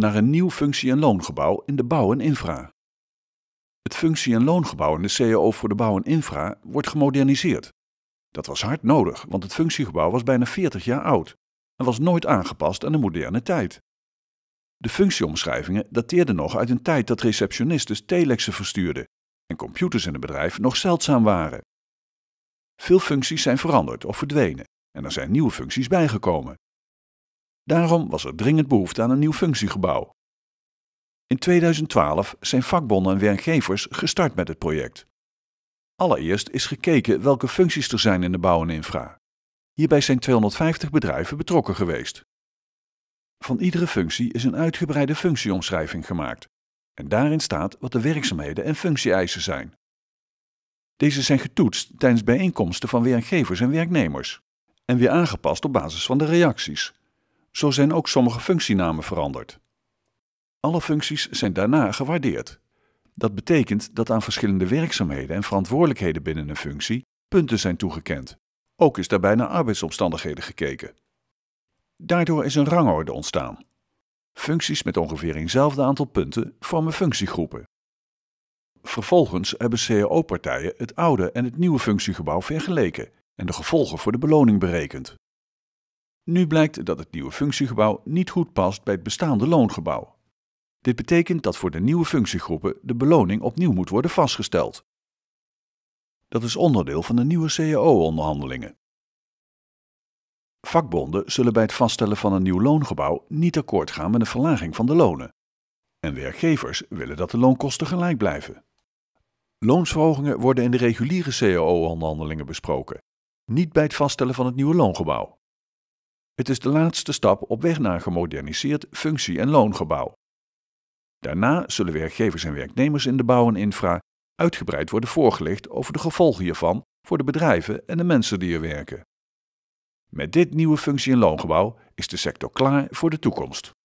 naar een nieuw functie- en loongebouw in de bouw en infra. Het functie- en loongebouw in de CAO e voor de bouw en infra wordt gemoderniseerd. Dat was hard nodig, want het functiegebouw was bijna 40 jaar oud en was nooit aangepast aan de moderne tijd. De functieomschrijvingen dateerden nog uit een tijd dat receptionisten telexen verstuurden en computers in het bedrijf nog zeldzaam waren. Veel functies zijn veranderd of verdwenen en er zijn nieuwe functies bijgekomen. Daarom was er dringend behoefte aan een nieuw functiegebouw. In 2012 zijn vakbonden en werkgevers gestart met het project. Allereerst is gekeken welke functies er zijn in de bouw en infra. Hierbij zijn 250 bedrijven betrokken geweest. Van iedere functie is een uitgebreide functieomschrijving gemaakt en daarin staat wat de werkzaamheden en functieeisen zijn. Deze zijn getoetst tijdens bijeenkomsten van werkgevers en werknemers en weer aangepast op basis van de reacties. Zo zijn ook sommige functienamen veranderd. Alle functies zijn daarna gewaardeerd. Dat betekent dat aan verschillende werkzaamheden en verantwoordelijkheden binnen een functie punten zijn toegekend. Ook is daarbij naar arbeidsomstandigheden gekeken. Daardoor is een rangorde ontstaan. Functies met ongeveer eenzelfde aantal punten vormen functiegroepen. Vervolgens hebben CAO-partijen het oude en het nieuwe functiegebouw vergeleken en de gevolgen voor de beloning berekend. Nu blijkt dat het nieuwe functiegebouw niet goed past bij het bestaande loongebouw. Dit betekent dat voor de nieuwe functiegroepen de beloning opnieuw moet worden vastgesteld. Dat is onderdeel van de nieuwe CAO-onderhandelingen. Vakbonden zullen bij het vaststellen van een nieuw loongebouw niet akkoord gaan met een verlaging van de lonen. En werkgevers willen dat de loonkosten gelijk blijven. Loonsverhogingen worden in de reguliere CAO-onderhandelingen besproken, niet bij het vaststellen van het nieuwe loongebouw. Het is de laatste stap op weg naar een gemoderniseerd functie- en loongebouw. Daarna zullen werkgevers en werknemers in de bouw en infra uitgebreid worden voorgelicht over de gevolgen hiervan voor de bedrijven en de mensen die er werken. Met dit nieuwe functie- en loongebouw is de sector klaar voor de toekomst.